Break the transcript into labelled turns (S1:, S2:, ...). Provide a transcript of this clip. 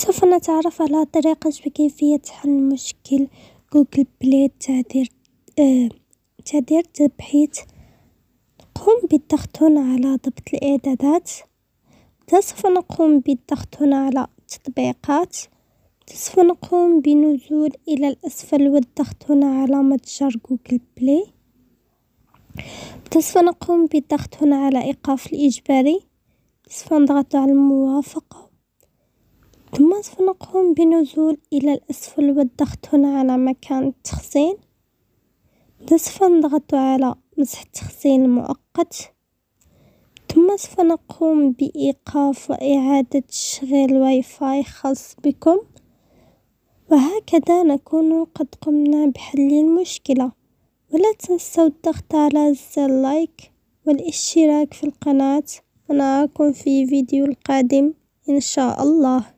S1: سوف نتعرف على طريقة كيفية حل مشكل جوجل بلاي تعذير آه، تعذير تبحيث، قم بالضغط هنا على ضبط الاعدادات، سوف نقوم بالضغط هنا على تطبيقات، سوف نقوم بنزول الى الاسفل والضغط هنا على متجر جوجل بلاي، سوف نقوم بالضغط هنا على ايقاف الاجباري، سوف نضغط على الموافقة. الناس فنقوم بنزول الى الاسفل والضغط هنا على مكان التخزين سوف نضغط على مسح التخزين المؤقت ثم سوف نقوم بايقاف واعادة تشغيل واي فاي خاص بكم وهكذا نكون قد قمنا بحل المشكلة ولا تنسوا الضغط على زر لايك والاشتراك في القناة ونراكم في فيديو القادم ان شاء الله